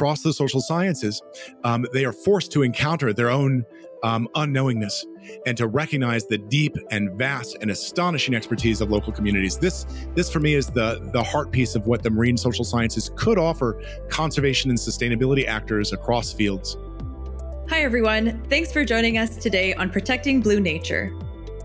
across the social sciences, um, they are forced to encounter their own um, unknowingness and to recognize the deep and vast and astonishing expertise of local communities. This, this for me is the, the heart piece of what the marine social sciences could offer conservation and sustainability actors across fields. Hi, everyone. Thanks for joining us today on Protecting Blue Nature.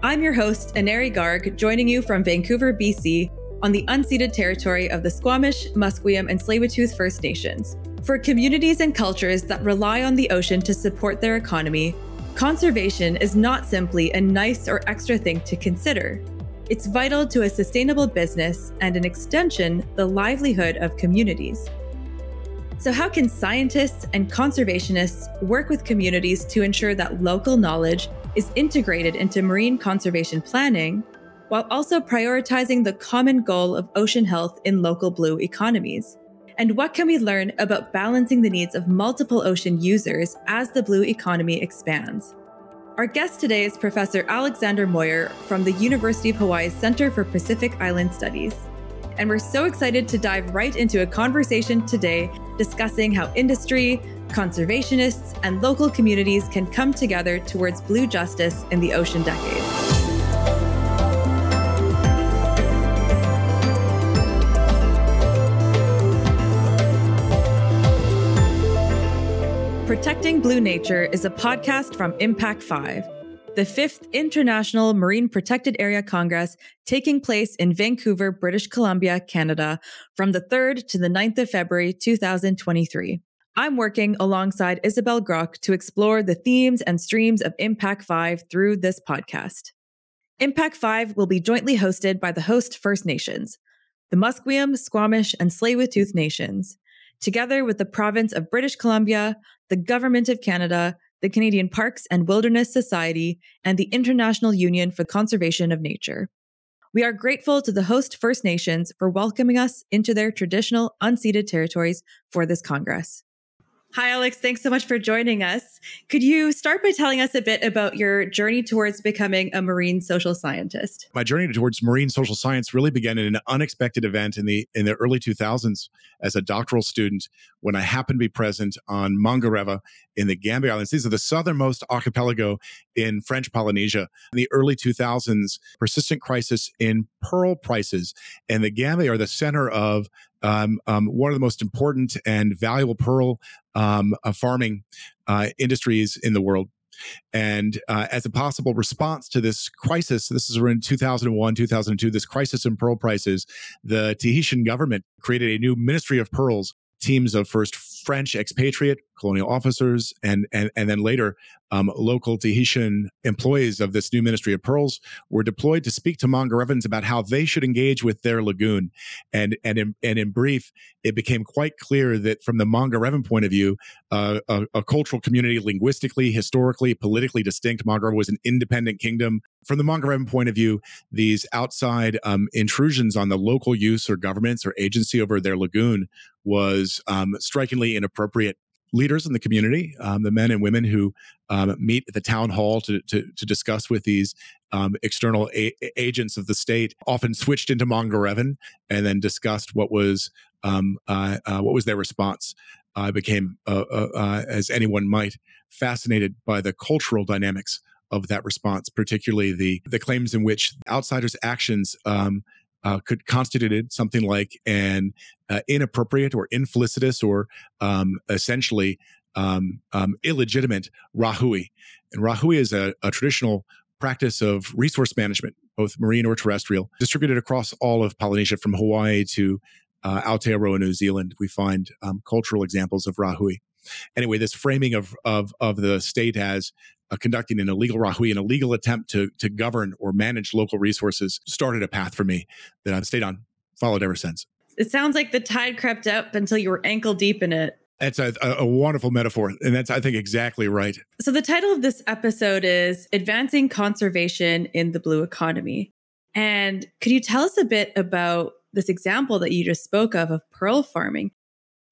I'm your host, Aneri Garg, joining you from Vancouver, BC, on the unceded territory of the Squamish, Musqueam, and Tsleil-Waututh First Nations. For communities and cultures that rely on the ocean to support their economy, conservation is not simply a nice or extra thing to consider. It's vital to a sustainable business and an extension, the livelihood of communities. So, how can scientists and conservationists work with communities to ensure that local knowledge is integrated into marine conservation planning while also prioritizing the common goal of ocean health in local blue economies? And what can we learn about balancing the needs of multiple ocean users as the blue economy expands? Our guest today is Professor Alexander Moyer from the University of Hawaii's Center for Pacific Island Studies. And we're so excited to dive right into a conversation today discussing how industry, conservationists, and local communities can come together towards blue justice in the ocean decade. Protecting Blue Nature is a podcast from Impact 5, the fifth International Marine Protected Area Congress taking place in Vancouver, British Columbia, Canada, from the 3rd to the 9th of February 2023. I'm working alongside Isabel Grock to explore the themes and streams of Impact 5 through this podcast. Impact 5 will be jointly hosted by the host First Nations, the Musqueam, Squamish, and Tsleil-Waututh Nations, together with the province of British Columbia, the Government of Canada, the Canadian Parks and Wilderness Society, and the International Union for the Conservation of Nature. We are grateful to the host First Nations for welcoming us into their traditional unceded territories for this Congress. Hi, Alex. Thanks so much for joining us. Could you start by telling us a bit about your journey towards becoming a marine social scientist? My journey towards marine social science really began in an unexpected event in the in the early 2000s as a doctoral student when I happened to be present on Mangareva in the Gambia Islands. These are the southernmost archipelago in French Polynesia. In the early 2000s, persistent crisis in pearl prices, and the Gambia are the center of um, um, one of the most important and valuable pearl um, uh, farming uh, industries in the world. And uh, as a possible response to this crisis, this is around 2001, 2002, this crisis in pearl prices, the Tahitian government created a new Ministry of Pearls teams of first French expatriate colonial officers and and, and then later um, local Tahitian employees of this new Ministry of Pearls were deployed to speak to Mongarevans about how they should engage with their lagoon. And and in, and in brief, it became quite clear that from the Mongarevan point of view, uh, a, a, cultural community, linguistically, historically, politically distinct, Mongarevan was an independent kingdom. From the Mongarevan point of view, these outside um, intrusions on the local use or governments or agency over their lagoon was um, strikingly inappropriate leaders in the community, um, the men and women who um, meet at the town hall to, to, to discuss with these um, external a- agents of the state, often switched into Mongarevan and then discussed what was um, uh, uh, what was their response. I uh, became, uh, uh, as anyone might, fascinated by the cultural dynamics of that response, particularly the the claims in which outsiders' actions um, uh, could constituted something like an uh, inappropriate or infelicitous or um, essentially um, um, illegitimate rahui. And rahui is a, a traditional practice of resource management, both marine or terrestrial, distributed across all of Polynesia from Hawaii to uh, Aotearoa, New Zealand. We find um, cultural examples of Rahui. Anyway, this framing of, of, of the state as uh, conducting an illegal Rahui, an illegal attempt to, to govern or manage local resources, started a path for me that I've stayed on, followed ever since. It sounds like the tide crept up until you were ankle deep in it. That's a, a, wonderful metaphor. And that's, I think, exactly right. So, the title of this episode is Advancing Conservation in the Blue Economy. And could you tell us a bit about this example that you just spoke of, of pearl farming?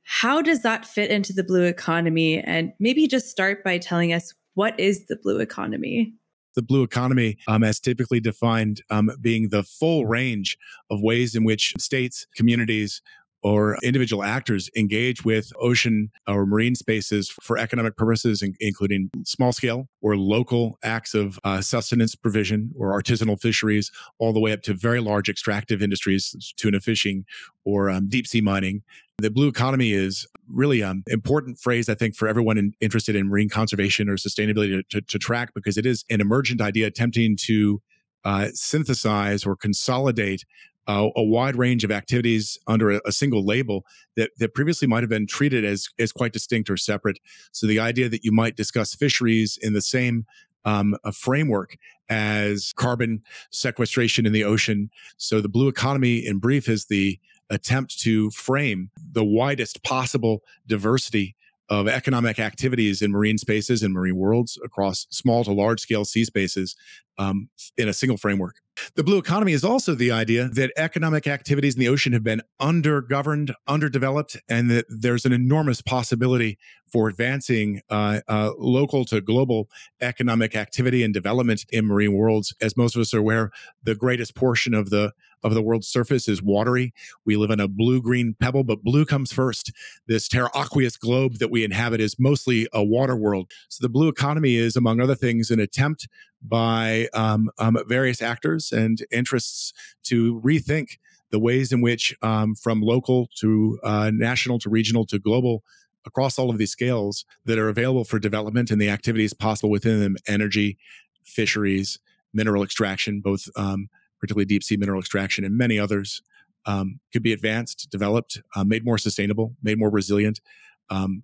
How does that fit into the blue economy? And maybe just start by telling us what is the blue economy? the blue economy um, as typically defined um, being the full range of ways in which states, communities, or individual actors engage with ocean or marine spaces for economic purposes, in- including small scale or local acts of uh, sustenance provision or artisanal fisheries, all the way up to very large extractive industries, tuna fishing or um, deep sea mining. The blue economy is really an um, important phrase, I think, for everyone in, interested in marine conservation or sustainability to, to, to track because it is an emergent idea attempting to uh, synthesize or consolidate uh, a wide range of activities under a, a, single label that, that previously might have been treated as, as quite distinct or separate. So the idea that you might discuss fisheries in the same um, a framework as carbon sequestration in the ocean. So the blue economy, in brief, is the attempt to frame the widest possible diversity of economic activities in marine spaces and marine worlds across small to large scale sea spaces um, in a single framework. The blue economy is also the idea that economic activities in the ocean have been undergoverned, underdeveloped, and that there's an enormous possibility for advancing uh, uh, local to global economic activity and development in marine worlds. As most of us are aware, the greatest portion of the of the world's surface is watery. We live in a blue green pebble, but blue comes first. This terra aqueous globe that we inhabit is mostly a water world. So the blue economy is, among other things, an attempt by um, um, various actors and interests to rethink the ways in which, um, from local to uh, national to regional to global, across all of these scales that are available for development and the activities possible within them energy, fisheries, mineral extraction, both um, particularly deep sea mineral extraction and many others, um, could be advanced, developed, uh, made more sustainable, made more resilient, um,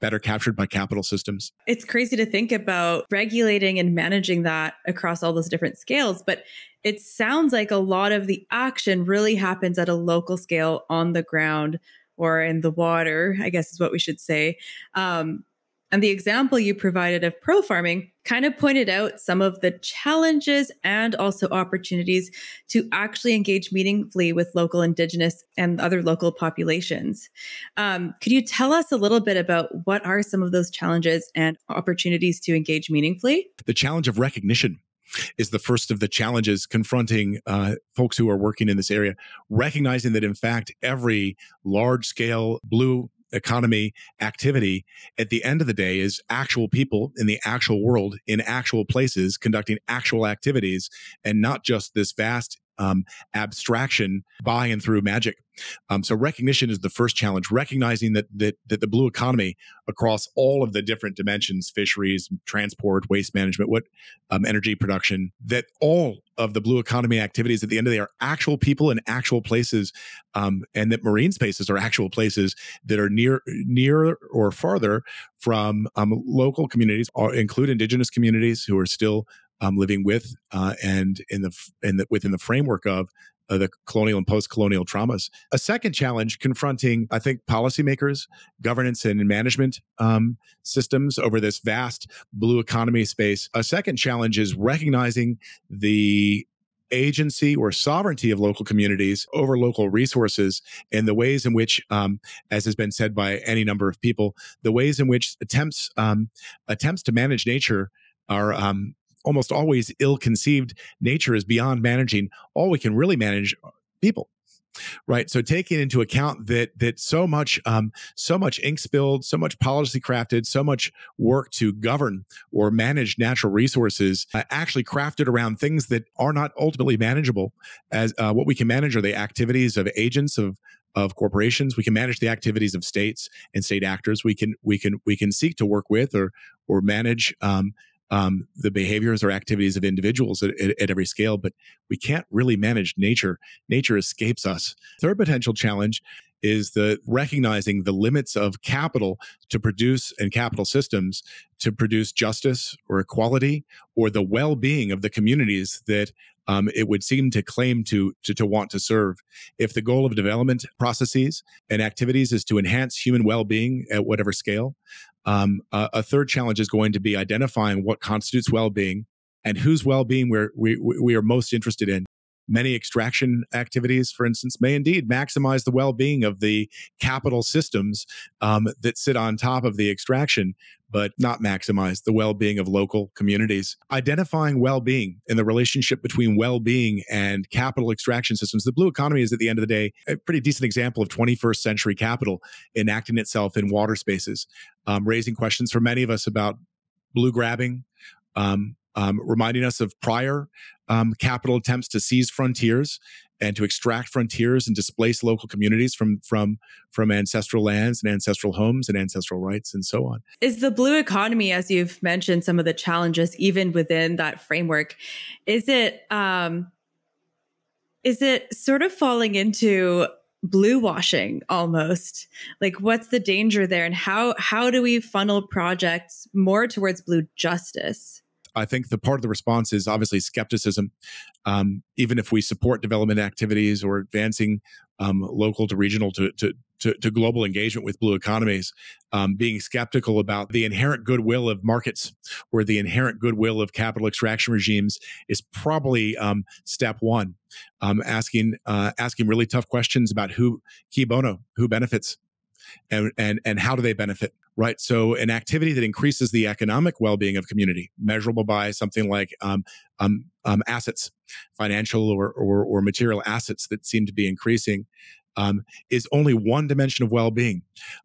better captured by capital systems. It's crazy to think about regulating and managing that across all those different scales, but it sounds like a lot of the action really happens at a local scale on the ground or in the water, I guess is what we should say. Um, and the example you provided of pro farming kind of pointed out some of the challenges and also opportunities to actually engage meaningfully with local Indigenous and other local populations. Um, could you tell us a little bit about what are some of those challenges and opportunities to engage meaningfully? The challenge of recognition is the first of the challenges confronting uh, folks who are working in this area, recognizing that in fact every large scale blue economy activity at the end of the day is actual people in the actual world in actual places conducting actual activities and not just this vast um, abstraction by and through magic. Um, so recognition is the first challenge, recognizing that, that that the blue economy across all of the different dimensions, fisheries, transport, waste management, what um, energy production, that all of the blue economy activities at the end of the day are actual people and actual places, um, and that marine spaces are actual places that are near near or farther from um, local communities, or uh, include indigenous communities who are still um, living with uh, and in the, in the within the framework of uh, the colonial and post-colonial traumas. A second challenge confronting, I think, policymakers, governance, and management um, systems over this vast blue economy space. A second challenge is recognizing the agency or sovereignty of local communities over local resources and the ways in which um, as has been said by any number of people the ways in which attempts um, attempts to manage nature are um, almost always ill conceived nature is beyond managing all we can really manage uh, people right so taking into account that that so much um, so much ink spilled so much policy crafted so much work to govern or manage natural resources uh, actually crafted around things that are not ultimately manageable as uh, what we can manage are the activities of agents of of corporations we can manage the activities of states and state actors we can we can we can seek to work with or or manage um, um, the behaviors or activities of individuals at, at, at every scale, but we can't really manage nature. Nature escapes us. Third potential challenge is the recognizing the limits of capital to produce and capital systems to produce justice or equality or the well-being of the communities that um, it would seem to claim to, to to want to serve. If the goal of development processes and activities is to enhance human well-being at whatever scale, um, a, a, third challenge is going to be identifying what constitutes well-being and whose well-being we're, we, we are most interested in many extraction activities, for instance, may indeed maximize the well being of the capital systems um, that sit on top of the extraction, but not maximize the well being of local communities. Identifying well being and the relationship between well being and capital extraction systems. The blue economy is, at the end of the day, a pretty decent example of 21st century capital enacting itself in water spaces, um, raising questions for many of us about blue grabbing. Um, um, reminding us of prior um, capital attempts to seize frontiers and to extract frontiers and displace local communities from from from ancestral lands and ancestral homes and ancestral rights and so on. Is the blue economy, as you've mentioned, some of the challenges even within that framework? Is it um, is it sort of falling into blue washing almost like what's the danger there and how how do we funnel projects more towards blue justice I think the part of the response is obviously skepticism. Um, even if we support development activities or advancing um, local to regional to, to, to, to, global engagement with blue economies, um, being skeptical about the inherent goodwill of markets or the inherent goodwill of capital extraction regimes is probably um, step one. Um, asking uh, asking really tough questions about who key bono, who benefits and, and, and how do they benefit? Right. So an activity that increases the economic well-being of community, measurable by something like um, um, um, assets, financial or, or, or material assets that seem to be increasing, um, is only one dimension of well-being.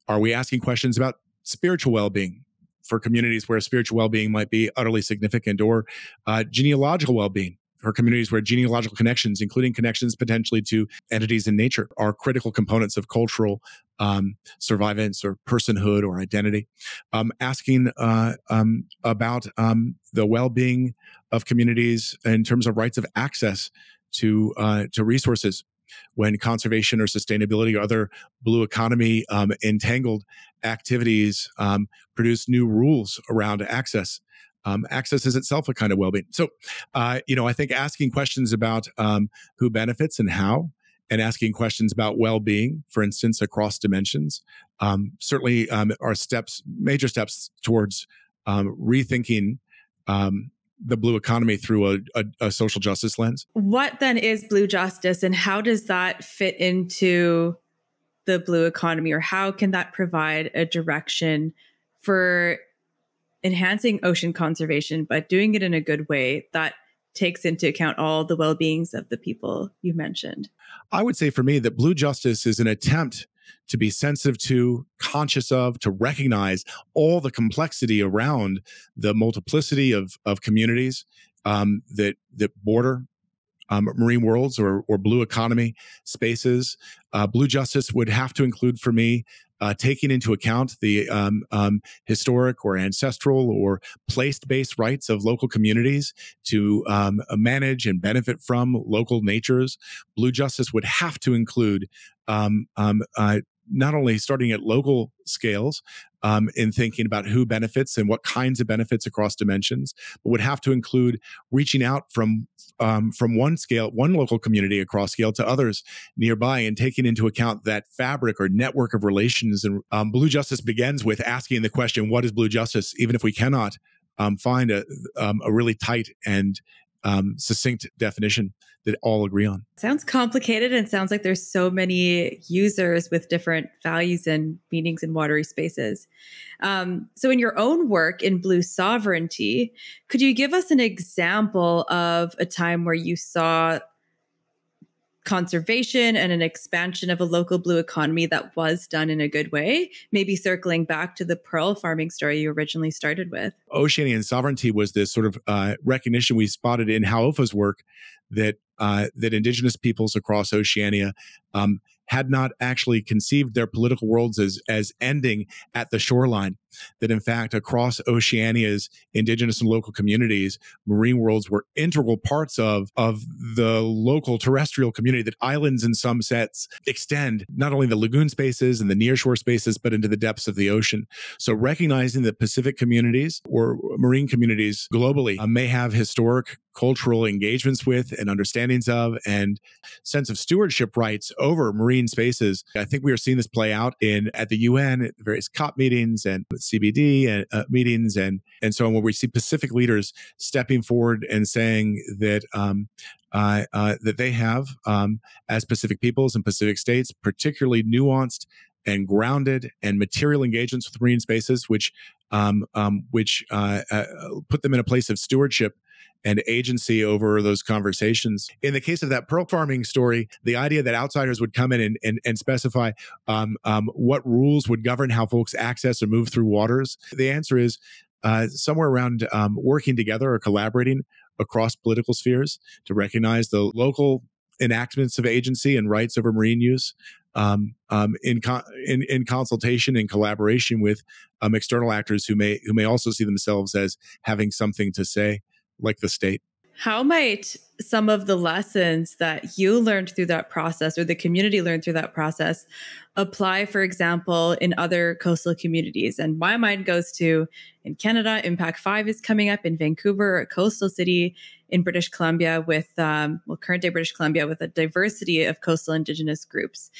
Are we asking questions about spiritual well-being? For communities where spiritual well-being might be utterly significant, or uh, genealogical well-being, for communities where genealogical connections, including connections potentially to entities in nature, are critical components of cultural um, survivance or personhood or identity, um, asking uh, um, about um, the well-being of communities in terms of rights of access to uh, to resources when conservation or sustainability or other blue economy um, entangled activities um, produce new rules around access. Um, access is itself a kind of well-being. So, uh, you know, I think asking questions about um, who benefits and how, and asking questions about well-being, for instance, across dimensions. Um, certainly, um, are steps, major steps towards um, rethinking um, the blue economy through a, a, a, social justice lens. What then is blue justice, and how does that fit into the blue economy, or how can that provide a direction for enhancing ocean conservation, but doing it in a good way that takes into account all the well beings of the people you mentioned? I would say for me that Blue Justice is an attempt to be sensitive to, conscious of, to recognize all the complexity around the multiplicity of, of communities um, that, that border um, marine worlds or, or blue economy spaces. Uh, blue justice would have to include for me uh, taking into account the um, um, historic or ancestral or place-based rights of local communities to um, uh, manage and benefit from local natures. Blue justice would have to include um, um, uh, not only starting at local scales um, in thinking about who benefits and what kinds of benefits across dimensions, but would have to include reaching out from um, from one scale, one local community across scale to others nearby, and taking into account that fabric or network of relations. And um, Blue Justice begins with asking the question, "What is Blue Justice?" Even if we cannot um, find a, um, a really tight and um, succinct definition that all agree on. Sounds complicated and sounds like there's so many users with different values and meanings in watery spaces. Um, so, in your own work in Blue Sovereignty, could you give us an example of a time where you saw conservation and an expansion of a local blue economy that was done in a good way, maybe circling back to the pearl farming story you originally started with. Oceanian sovereignty was this sort of uh, recognition we spotted in Haufa's work that uh, that indigenous peoples across Oceania um, had not actually conceived their political worlds as as ending at the shoreline that in fact, across Oceania's indigenous and local communities, marine worlds were integral parts of, of the local terrestrial community, that islands in some sets extend not only the lagoon spaces and the nearshore spaces, but into the depths of the ocean. So recognizing that Pacific communities or marine communities globally uh, may have historic cultural engagements with and understandings of and sense of stewardship rights over marine spaces. I think we are seeing this play out in at the UN at various COP meetings and CBD and, uh, meetings and and so on, where we see Pacific leaders stepping forward and saying that um, uh, uh, that they have um, as Pacific peoples and Pacific states, particularly nuanced and grounded and material engagements with marine spaces, which um, um, which uh, uh, put them in a place of stewardship and agency over those conversations. In the case of that pearl farming story, the idea that outsiders would come in and, and, and specify um, um, what rules would govern how folks access or move through waters, the answer is uh, somewhere around um, working together or collaborating across political spheres to recognize the local enactments of agency and rights over marine use um, um, in, con- in, in consultation and collaboration with um, external actors who may who may also see themselves as having something to say like the state. How might some of the lessons that you learned through that process or the community learned through that process apply, for example, in other coastal communities? And my mind goes to in Canada, Impact 5 is coming up in Vancouver, a coastal city in British Columbia with, um, well, current day British Columbia with a diversity of coastal Indigenous groups.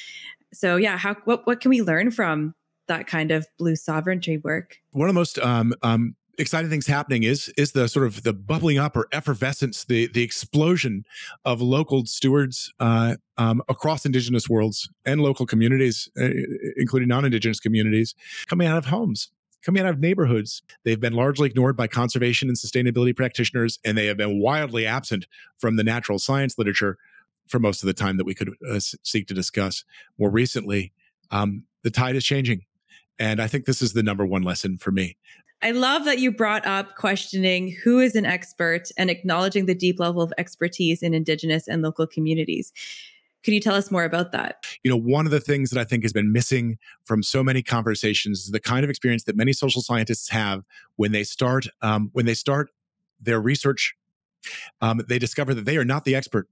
So, yeah, how, what, what can we learn from that kind of blue sovereignty work? One of the most um, um, exciting things happening is is the sort of the bubbling up or effervescence, the the explosion of local stewards uh, um, across Indigenous worlds and local communities, uh, including non-Indigenous communities, coming out of homes. Coming out of neighborhoods, they've been largely ignored by conservation and sustainability practitioners, and they have been wildly absent from the natural science literature for most of the time that we could uh, seek to discuss. More recently, um, the tide is changing. And I think this is the number one lesson for me I love that you brought up questioning who is an expert and acknowledging the deep level of expertise in Indigenous and local communities. Could you tell us more about that? You know, one of the things that I think has been missing from so many conversations is the kind of experience that many social scientists have when they start um, when they start their research. Um, they discover that they are not the expert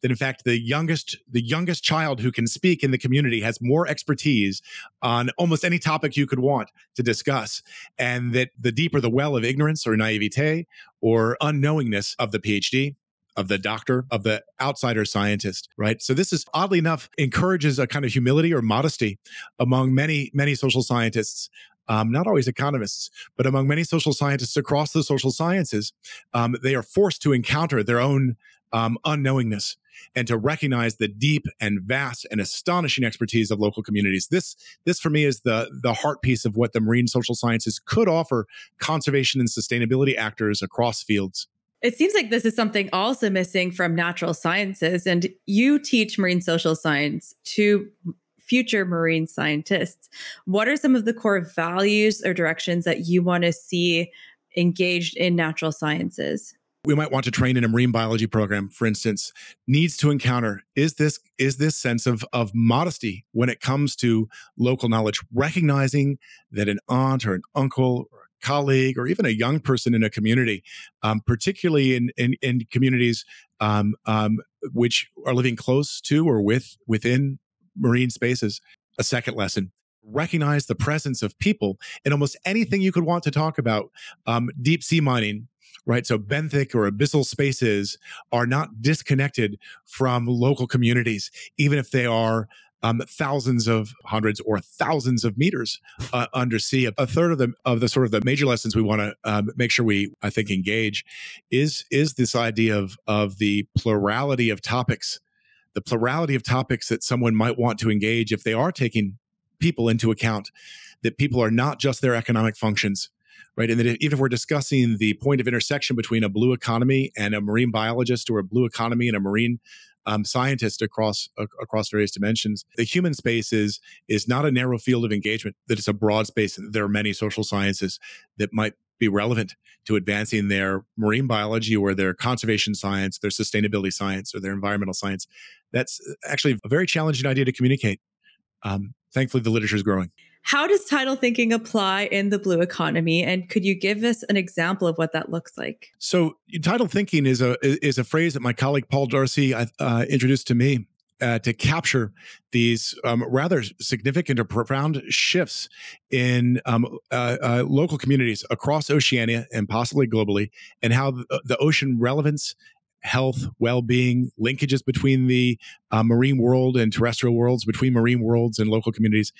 that in fact the youngest the youngest child who can speak in the community has more expertise on almost any topic you could want to discuss and that the deeper the well of ignorance or naivete or unknowingness of the phd of the doctor, of the outsider scientist, right? So this is oddly enough encourages a kind of humility or modesty among many, many social scientists. Um, not always economists, but among many social scientists across the social sciences, um, they are forced to encounter their own um, unknowingness and to recognize the deep and vast and astonishing expertise of local communities. This, this for me is the, the heart piece of what the marine social sciences could offer conservation and sustainability actors across fields. It seems like this is something also missing from natural sciences. And you teach marine social science to future marine scientists. What are some of the core values or directions that you want to see engaged in natural sciences? we might want to train in a marine biology program for instance needs to encounter is this is this sense of of modesty when it comes to local knowledge recognizing that an aunt or an uncle or a colleague or even a young person in a community um, particularly in in, in communities um, um, which are living close to or with within marine spaces a second lesson recognize the presence of people in almost anything you could want to talk about um, deep sea mining right? So benthic or abyssal spaces are not disconnected from local communities, even if they are um, thousands of hundreds or thousands of meters uh, under sea. A third of the of the sort of the major lessons we want to um, make sure we I think engage is is this idea of of the plurality of topics, the plurality of topics that someone might want to engage if they are taking people into account. That people are not just their economic functions, right? And that if, even if we're discussing the point of intersection between a blue economy and a marine biologist or a blue economy and a marine um, scientist across uh, across various dimensions, the human space is is not a narrow field of engagement. That it's a broad space. and There are many social sciences that might be relevant to advancing their marine biology or their conservation science, their sustainability science, or their environmental science. That's uh, actually a very challenging idea to communicate. Um, thankfully, the literature is growing. How does title thinking apply in the blue economy? And could you give us an example of what that looks like? So, title thinking is a is a phrase that my colleague Paul Darcy uh, uh introduced to me uh, to capture these um, rather significant or profound shifts in um, uh, uh, local communities across Oceania and possibly globally, and how the ocean relevance health, well being, linkages between the uh, marine world and terrestrial worlds, between marine worlds and local communities,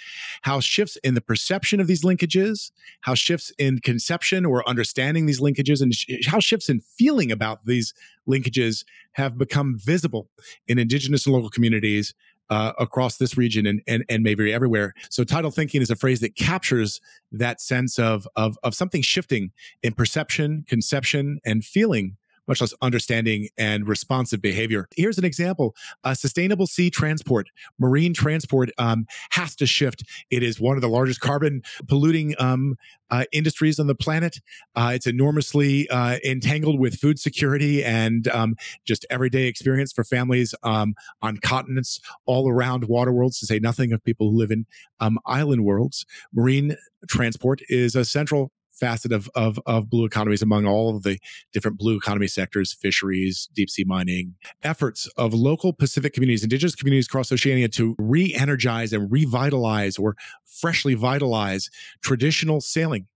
how shifts in the perception of these linkages, how shifts in conception or understanding these linkages, and sh- how shifts in feeling about these linkages have become visible in indigenous and local communities uh, across this region and, and, and maybe everywhere. So tidal thinking is a phrase that captures that sense of, of, of something shifting in perception, conception, and feeling much less understanding and responsive behavior. Here's an example a sustainable sea transport, marine transport um, has to shift. It is one of the largest carbon polluting um, uh, industries on the planet. Uh, it's enormously uh, entangled with food security and um, just everyday experience for families um, on continents all around water worlds, to say nothing of people who live in um, island worlds. Marine transport is a central facet of, of, of blue economies among all of the different blue economy sectors, fisheries, deep sea mining, efforts of local Pacific communities, indigenous communities across Oceania to re energize and revitalize or freshly vitalize traditional sailing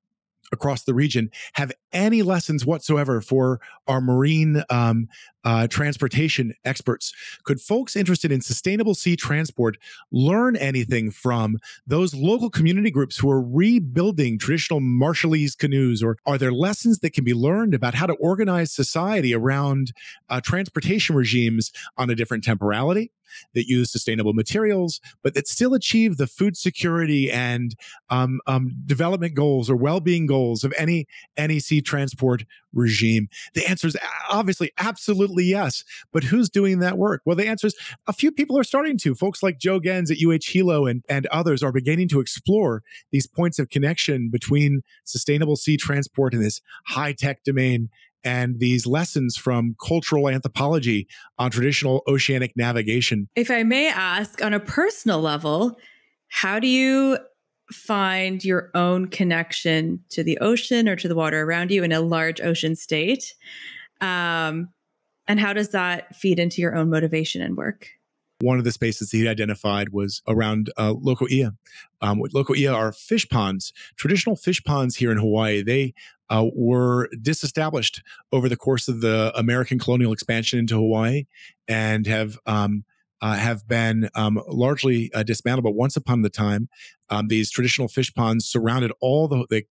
across the region have any lessons whatsoever for our marine um, uh, transportation experts. Could folks interested in sustainable sea transport learn anything from those local community groups who are rebuilding traditional Marshallese canoes? Or are there lessons that can be learned about how to organize society around uh, transportation regimes on a different temporality? that use sustainable materials, but that still achieve the food security and um, um, development goals or well-being goals of any NEC transport regime? The answer is obviously absolutely yes. But who's doing that work? Well, the answer is a few people are starting to. Folks like Joe Gens at UH Hilo and, and others are beginning to explore these points of connection between sustainable sea transport and this high tech domain and these lessons from cultural anthropology on traditional oceanic navigation. If I may ask, on a personal level, how do you find your own connection to the ocean or to the water around you in a large ocean state? Um, and how does that feed into your own motivation and work? one of the spaces he identified was around uh, local ia. Um, ia are fish ponds, traditional fish ponds here in Hawaii. They uh, were disestablished over the course of the American colonial expansion into Hawaii, and have um, uh, have been um, largely uh, dismantled. But once upon the time, um, these traditional fish ponds surrounded all the, the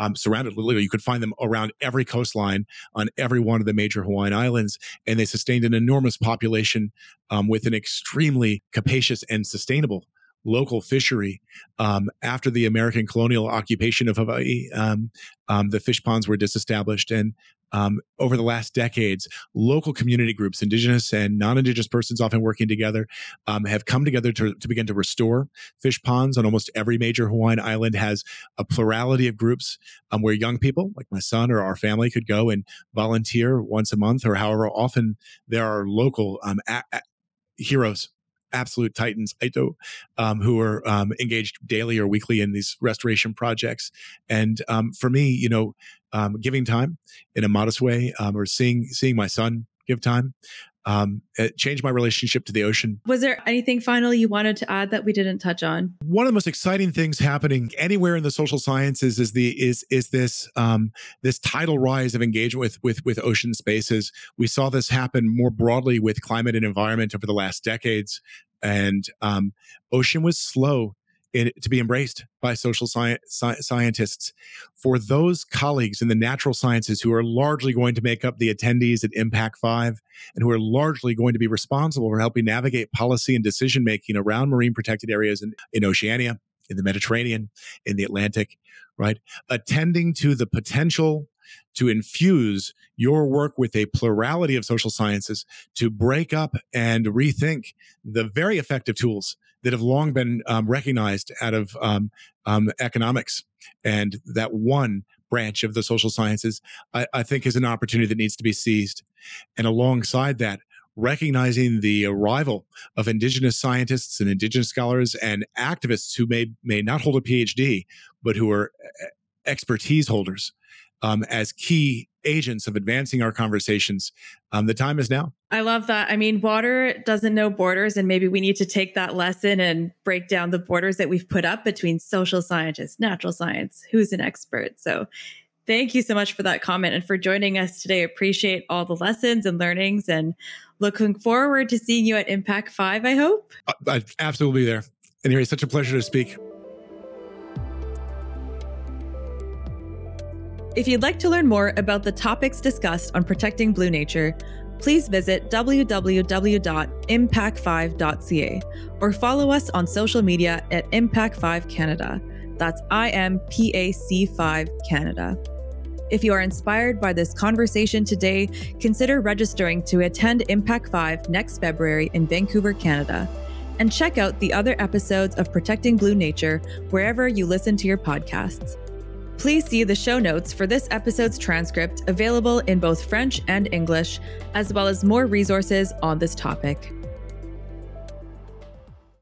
um, surrounded. Literally, you could find them around every coastline on every one of the major Hawaiian islands, and they sustained an enormous population um, with an extremely capacious and sustainable local fishery um, after the American colonial occupation of Hawaii. Um, um, the fish ponds were disestablished, and um, over the last decades, local community groups, indigenous and non-indigenous persons, often working together, um, have come together to, to, begin to restore fish ponds. On almost every major Hawaiian island has a plurality of groups um, where young people, like my son or our family, could go and volunteer once a month or however often there are local um, a- a- heroes absolute titans, Aito, um, who are um, engaged daily or weekly in these restoration projects. And um, for me, you know, um, giving time in a modest way, um, or seeing seeing my son give time, um, it changed my relationship to the ocean. Was there anything final you wanted to add that we didn't touch on? One of the most exciting things happening anywhere in the social sciences is the is is this um, this tidal rise of engagement with with with ocean spaces. We saw this happen more broadly with climate and environment over the last decades, and um, ocean was slow it, to be embraced by social sci- sci- scientists. For those colleagues in the natural sciences who are largely going to make up the attendees at Impact 5 and who are largely going to be responsible for helping navigate policy and decision making around marine protected areas in, in Oceania, in the Mediterranean, in the Atlantic, right? Attending to the potential to infuse your work with a plurality of social sciences to break up and rethink the very effective tools that have long been um, recognized out of um, um, economics. And that one branch of the social sciences, I, I think, is an opportunity that needs to be seized. And alongside that, recognizing the arrival of indigenous scientists and indigenous scholars and activists who may may not hold a PhD, but who are expertise holders um, as key agents of advancing our conversations. Um, the time is now. I love that. I mean, water doesn't know borders, and maybe we need to take that lesson and break down the borders that we've put up between social scientists, natural science, who's an expert. So, thank you so much for that comment and for joining us today. Appreciate all the lessons and learnings, and looking forward to seeing you at Impact Five. I hope. I uh, uh, absolutely be there. Anyway, such a pleasure to speak. If you'd like to learn more about the topics discussed on protecting blue nature, please visit www.impact5.ca or follow us on social media at Impact5 Canada. That's I M P A C 5 Canada. If you are inspired by this conversation today, consider registering to attend Impact 5 next February in Vancouver, Canada. And check out the other episodes of Protecting Blue Nature wherever you listen to your podcasts. Please see the show notes for this episode's transcript available in both French and English, as well as more resources on this topic.